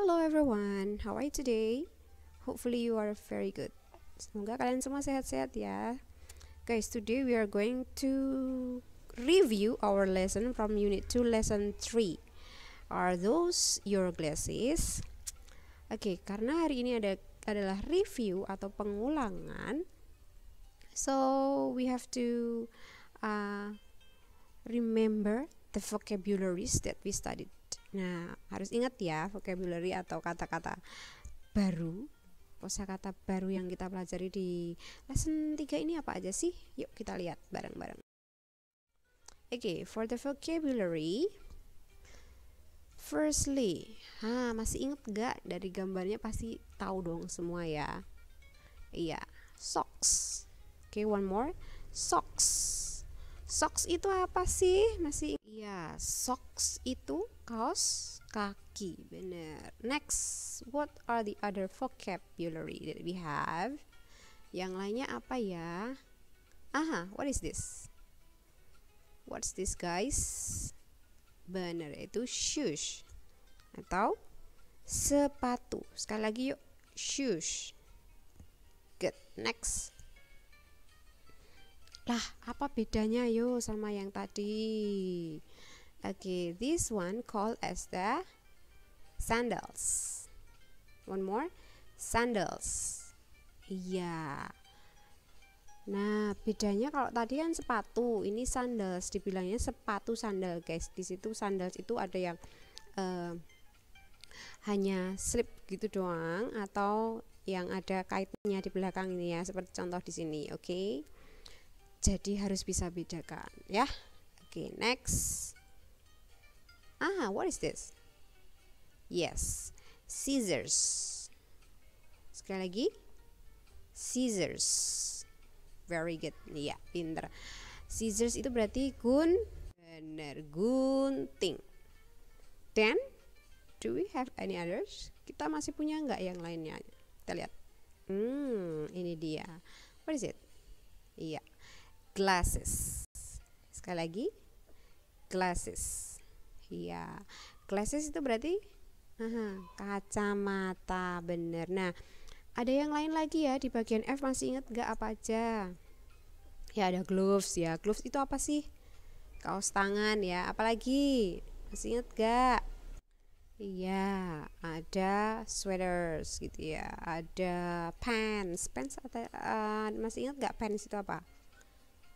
Hello everyone, how are you today? Hopefully you are very good. Semoga kalian semua sehat-sehat ya. Guys, today we are going to review our lesson from unit 2 lesson 3. Are those your glasses? Oke, okay, karena hari ini ada adalah review atau pengulangan. So, we have to uh, remember the vocabularies that we studied Nah, harus ingat ya vocabulary atau kata-kata baru, kata baru yang kita pelajari di lesson 3 ini apa aja sih? Yuk kita lihat bareng-bareng. Oke, okay, for the vocabulary Firstly, ha, masih inget gak dari gambarnya pasti tahu dong semua ya. Iya, socks. Oke, okay, one more, socks Socks itu apa sih? Masih Iya, socks itu kaos kaki. Bener. Next, what are the other vocabulary that we have? Yang lainnya apa ya? Aha, what is this? What's this guys? Bener, itu shoes atau sepatu. Sekali lagi yuk, shoes. Good. Next, lah, apa bedanya yo sama yang tadi? Okay, this one called as the sandals. One more, sandals. Iya. Nah, bedanya kalau tadi kan sepatu, ini sandals. Dibilangnya sepatu sandal, guys. Di situ sandals itu ada yang uh, hanya slip gitu doang atau yang ada kaitnya di belakang ini ya, seperti contoh di sini, oke? Okay? Jadi harus bisa bedakan ya. Oke, okay, next. Ah, what is this? Yes, scissors. Sekali lagi. Scissors. Very good. Iya, yeah, pinter. Scissors itu berarti gun benar gunting. Then do we have any others? Kita masih punya nggak yang lainnya? Kita lihat. Hmm, ini dia. What is it? Iya. Yeah glasses. Sekali lagi, glasses. Iya, glasses itu berarti aha, kacamata bener. Nah, ada yang lain lagi ya di bagian F masih inget gak apa aja? Ya ada gloves ya. Gloves itu apa sih? Kaos tangan ya. Apalagi masih inget gak? Iya, ada sweaters gitu ya. Ada pants. Pants atau uh, masih inget gak pants itu apa?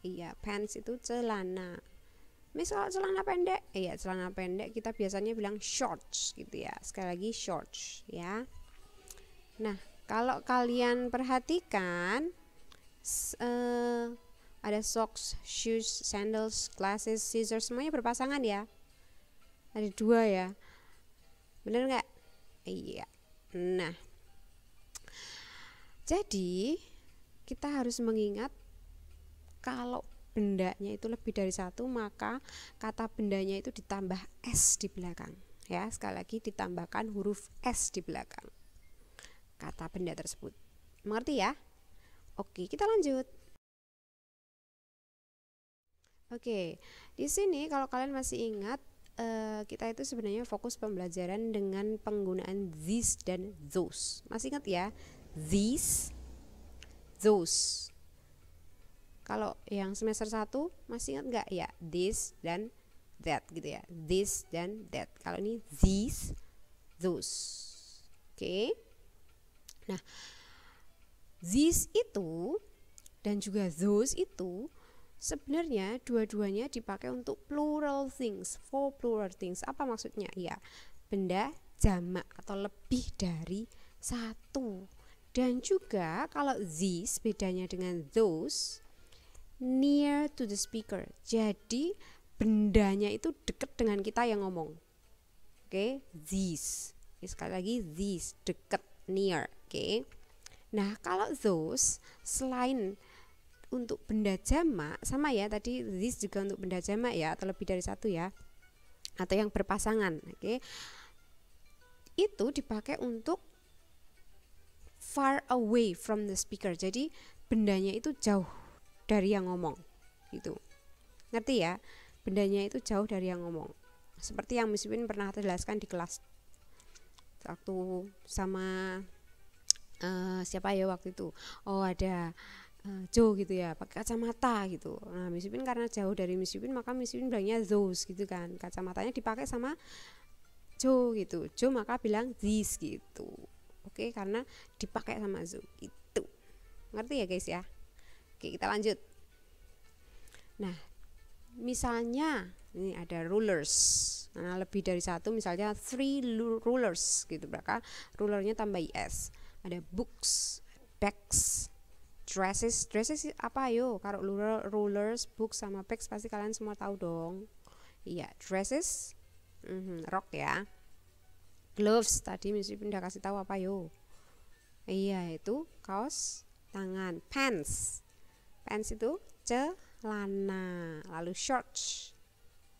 iya pants itu celana misal oh, celana pendek iya celana pendek kita biasanya bilang shorts gitu ya sekali lagi shorts ya nah kalau kalian perhatikan uh, ada socks, shoes, sandals, glasses, scissors semuanya berpasangan ya ada dua ya bener nggak iya nah jadi kita harus mengingat kalau bendanya itu lebih dari satu maka kata bendanya itu ditambah s di belakang ya sekali lagi ditambahkan huruf s di belakang kata benda tersebut mengerti ya oke kita lanjut oke di sini kalau kalian masih ingat eh, kita itu sebenarnya fokus pembelajaran dengan penggunaan this dan those masih ingat ya these those kalau yang semester 1 masih ingat nggak ya this dan that gitu ya. This dan that. Kalau ini these, those. Oke. Okay. Nah, these itu dan juga those itu sebenarnya dua-duanya dipakai untuk plural things, for plural things. Apa maksudnya? Ya, benda jamak atau lebih dari satu. Dan juga kalau these bedanya dengan those near to the speaker. Jadi bendanya itu dekat dengan kita yang ngomong. Oke, okay? these. Okay, sekali lagi these dekat near. Oke. Okay? Nah, kalau those selain untuk benda jamak sama ya tadi this juga untuk benda jamak ya atau lebih dari satu ya atau yang berpasangan oke okay? itu dipakai untuk far away from the speaker jadi bendanya itu jauh dari yang ngomong gitu ngerti ya bendanya itu jauh dari yang ngomong seperti yang Miss Win pernah jelaskan di kelas waktu sama uh, siapa ya waktu itu oh ada uh, eh, Joe gitu ya pakai kacamata gitu nah Miss Win karena jauh dari Miss Win maka Miss Win bilangnya those gitu kan kacamatanya dipakai sama Joe gitu Joe maka bilang this gitu oke karena dipakai sama Joe gitu ngerti ya guys ya Oke, kita lanjut. Nah, misalnya ini ada rulers. karena lebih dari satu misalnya three rulers gitu berarti rulernya tambah is. Ada books, bags, dresses. Dresses apa yo? Kalau ruler, rulers, books sama bags pasti kalian semua tahu dong. Iya, dresses, mm -hmm, rok ya. Gloves tadi mesti pindah kasih tahu apa yo? Iya, itu kaos tangan, pants Pants itu celana. Lalu shorts.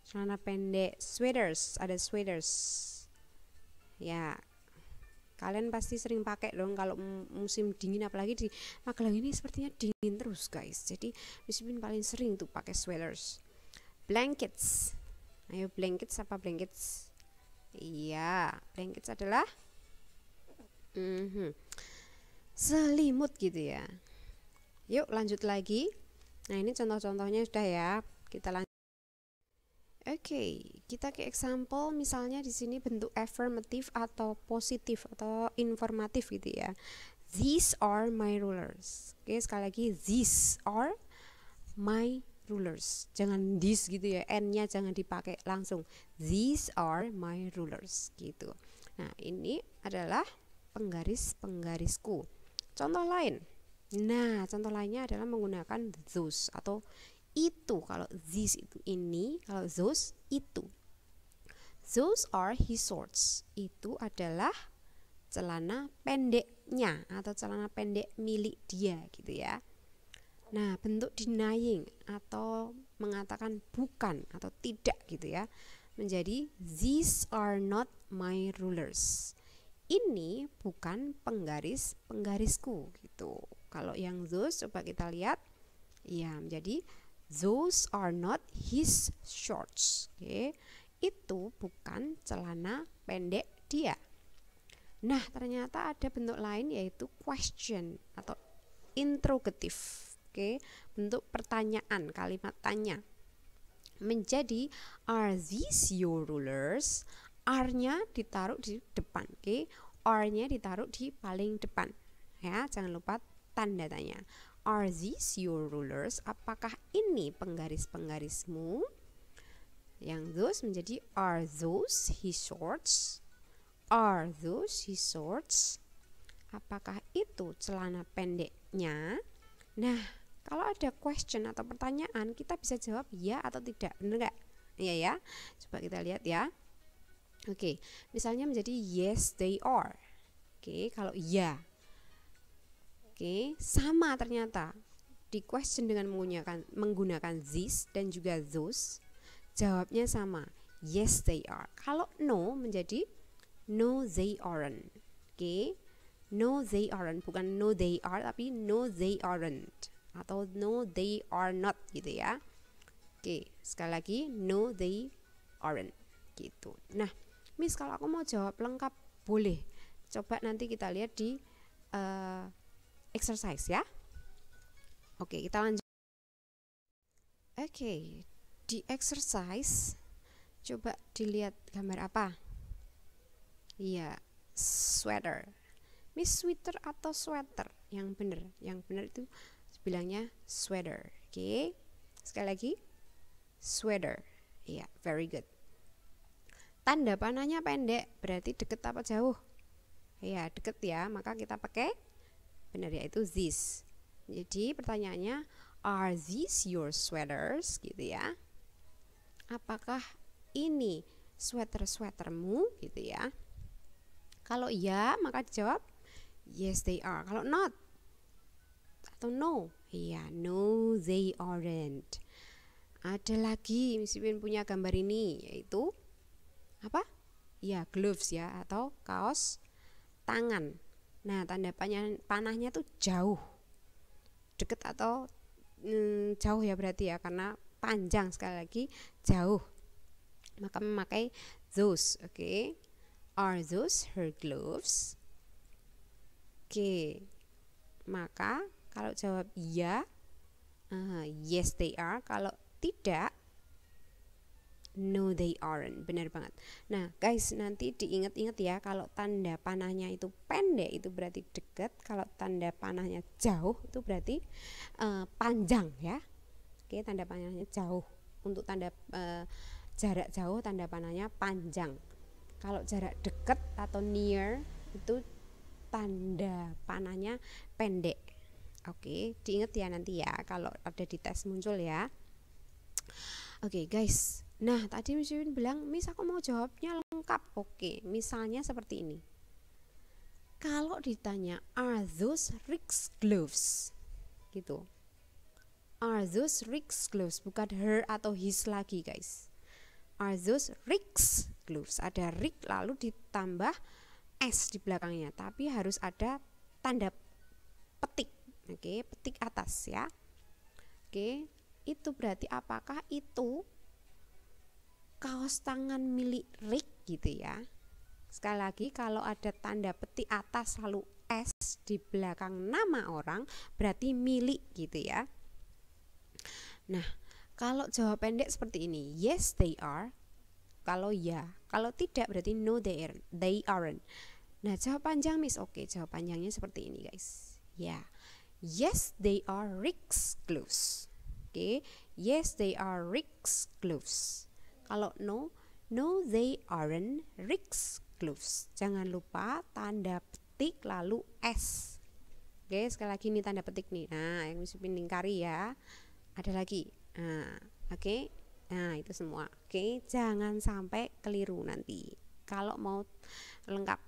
Celana pendek. Sweaters. Ada sweaters. Ya. Kalian pasti sering pakai dong kalau musim dingin apalagi di Magelang ini sepertinya dingin terus guys. Jadi disiplin paling sering tuh pakai sweaters. Blankets. Ayo blankets apa blankets? Iya, blankets adalah mm -hmm, selimut gitu ya. Yuk lanjut lagi. Nah ini contoh-contohnya sudah ya. Kita lanjut. Oke, okay, kita ke example misalnya di sini bentuk affirmative atau positif atau informatif gitu ya. These are my rulers. Oke, okay, sekali lagi these are my rulers. Jangan this gitu ya, n-nya jangan dipakai langsung. These are my rulers gitu. Nah, ini adalah penggaris-penggarisku. Contoh lain. Nah, contoh lainnya adalah menggunakan those atau itu. Kalau this itu ini, kalau those itu. Those are his shorts. Itu adalah celana pendeknya atau celana pendek milik dia gitu ya. Nah, bentuk denying atau mengatakan bukan atau tidak gitu ya menjadi these are not my rulers. Ini bukan penggaris penggarisku gitu. Kalau yang those coba kita lihat. Ya, jadi those are not his shorts. Oke. Itu bukan celana pendek dia. Nah, ternyata ada bentuk lain yaitu question atau interrogatif. Oke, bentuk pertanyaan, kalimat tanya. Menjadi are these your rulers? R-nya ditaruh di depan, oke. Okay. R-nya ditaruh di paling depan. Ya, jangan lupa Tanda tanya. Are these your rulers? Apakah ini penggaris-penggarismu? Yang those menjadi are those his shorts? Are those his shorts? Apakah itu celana pendeknya? Nah, kalau ada question atau pertanyaan, kita bisa jawab ya atau tidak. Benar nggak? Iya ya. Coba kita lihat ya. Oke, misalnya menjadi yes they are. Oke, kalau ya Oke, sama ternyata di question dengan menggunakan menggunakan this dan juga those. Jawabnya sama. Yes, they are. Kalau no menjadi no they aren't. Oke. Okay? No they aren't bukan no they are tapi no they aren't atau no they are not gitu ya. Oke, okay. sekali lagi no they aren't gitu. Nah, Miss kalau aku mau jawab lengkap boleh. Coba nanti kita lihat di uh, exercise ya. Oke, kita lanjut. Oke, di exercise coba dilihat gambar apa? Iya, sweater. Miss sweater atau sweater? Yang benar, yang benar itu bilangnya sweater. Oke. Sekali lagi. Sweater. Iya, very good. Tanda panahnya pendek, berarti deket apa jauh? Iya, deket ya, maka kita pakai benar yaitu these jadi pertanyaannya are these your sweaters gitu ya apakah ini sweater-sweatermu gitu ya kalau iya maka jawab yes they are kalau not atau no iya yeah, no they aren't ada lagi misalnya punya gambar ini yaitu apa ya gloves ya atau kaos tangan Nah, tanda panahnya tuh jauh. Deket atau mm, jauh ya berarti ya karena panjang sekali lagi jauh. Maka memakai those, oke. Okay? Are those her gloves? Oke. Okay. Maka kalau jawab iya, uh, yes they are. Kalau tidak, No, they aren't. Benar banget. Nah, guys, nanti diingat-ingat ya kalau tanda panahnya itu pendek itu berarti dekat, kalau tanda panahnya jauh itu berarti uh, panjang ya. Oke, tanda panahnya jauh. Untuk tanda uh, jarak jauh tanda panahnya panjang. Kalau jarak dekat atau near itu tanda panahnya pendek. Oke, diingat ya nanti ya kalau ada di tes muncul ya. Oke, guys Nah, tadi Miss Yuyun bilang, Miss aku mau jawabnya lengkap. Oke, misalnya seperti ini. Kalau ditanya, are those Rick's gloves? Gitu. Are those Rick's gloves? Bukan her atau his lagi, guys. Are those Rick's gloves? Ada Rick lalu ditambah S di belakangnya, tapi harus ada tanda petik. Oke, petik atas ya. Oke, itu berarti apakah itu kaos tangan milik Rick gitu ya sekali lagi kalau ada tanda peti atas lalu S di belakang nama orang berarti milik gitu ya nah kalau jawab pendek seperti ini yes they are kalau ya kalau tidak berarti no they aren't, they aren't. nah jawab panjang miss oke okay, jawab panjangnya seperti ini guys ya yeah. yes they are Rick's gloves oke okay. yes they are Rick's gloves kalau no, no they aren't Rick's gloves. Jangan lupa tanda petik lalu S. Oke, sekali lagi ini tanda petik nih. Nah, yang mesti lingkari ya. Ada lagi. Nah, oke. Okay. Nah, itu semua. Oke, okay. jangan sampai keliru nanti. Kalau mau lengkap.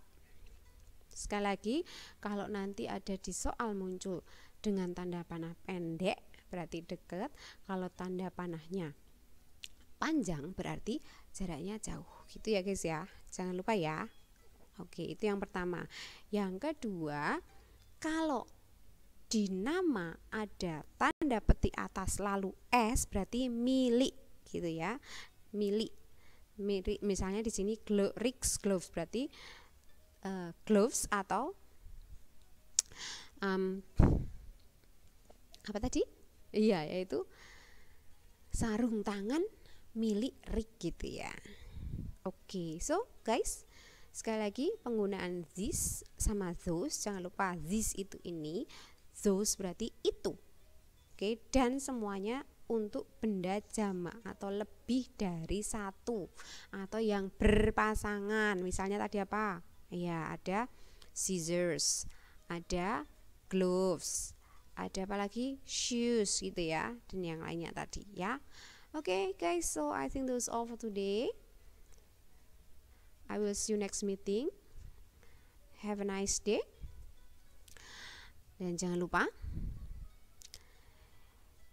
Sekali lagi, kalau nanti ada di soal muncul dengan tanda panah pendek berarti dekat, kalau tanda panahnya panjang berarti jaraknya jauh gitu ya guys ya jangan lupa ya oke itu yang pertama yang kedua kalau di nama ada tanda peti atas lalu S berarti milik gitu ya milik milik misalnya di sini glo, Rick's gloves berarti uh, gloves atau um, apa tadi iya yaitu sarung tangan milik Rick gitu ya. Oke, okay, so guys, sekali lagi penggunaan this sama those, jangan lupa this itu ini, those berarti itu. Oke, okay, dan semuanya untuk benda jamak atau lebih dari satu atau yang berpasangan. Misalnya tadi apa? Ya, ada scissors, ada gloves, ada apa lagi? shoes gitu ya, dan yang lainnya tadi ya okay guys so I think was all for today I will see you next meeting have a nice day dan jangan lupa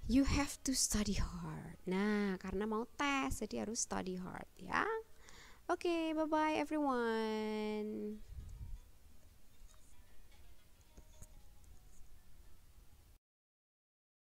you have to study hard nah karena mau tes jadi harus study hard ya oke okay, bye bye everyone